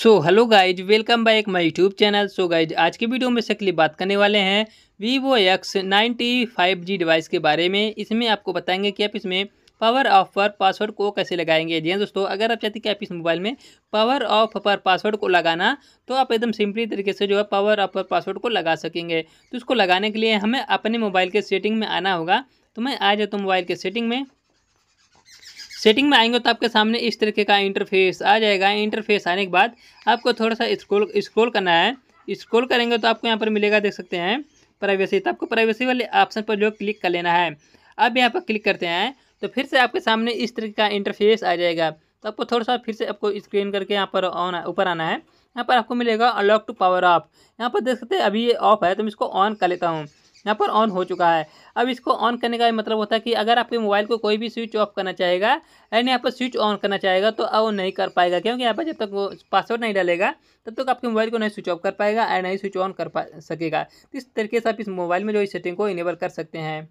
so hello guys welcome back my YouTube channel so guys आज की video में सकली बात करने वाले हैं Vivo X ninety five G device के बारे में इसमें आपको बताएंगे कि आप इसमें पावर ऑफ पर पासवर्ड को कैसे लगाएंगे जी हाँ दोस्तों अगर आप चाहते हैं कि आप इस मोबाइल में पावर ऑफ पर पासवर्ड को लगाना तो आप एकदम सिंपली तरीके से जो है पावर ऑफ पर पासवर्ड को लगा सकेंगे तो इसको लगाने के लिए हमें अपने मोबाइल के सेटिंग में आना होगा तो मैं आ जाता हूँ मोबाइल के सेटिंग में सेटिंग में आएंगे तो आपके सामने इस तरीके का इंटरफेस आ जाएगा इंटरफेस आने के बाद आपको थोड़ा सा स्क्रोल स्क्रोल करना है स्क्रोल करेंगे तो आपको यहाँ पर मिलेगा देख सकते हैं प्राइवेसी तो आपको प्राइवेसी वाले ऑप्शन पर जो क्लिक कर लेना है अब यहाँ पर क्लिक करते हैं तो फिर से आपके सामने इस तरीके का इंटरफेस आ जाएगा तो आपको थोड़ा सा फिर से आपको स्क्रीन करके यहाँ पर ऑन ऊपर आना है यहाँ पर आपको मिलेगा अनलॉक टू पावर ऑफ यहाँ पर देख सकते हैं अभी ये ऑफ है तो मैं इसको ऑन कर लेता हूँ यहाँ पर ऑन हो चुका है अब इसको ऑन करने का मतलब होता है कि अगर आपके मोबाइल को कोई भी स्विच ऑफ करना चाहेगा एंड यहाँ पर स्विच ऑन करना चाहेगा तो वो नहीं कर पाएगा क्योंकि यहाँ पर जब तक वो पासवर्ड नहीं डालेगा तब तक आपके मोबाइल को नहीं स्विच ऑफ कर पाएगा एंड नहीं स्विच ऑन कर पा सकेगा तो इस तरीके से आप इस मोबाइल में जो इस सेटिंग को इनेबल कर सकते हैं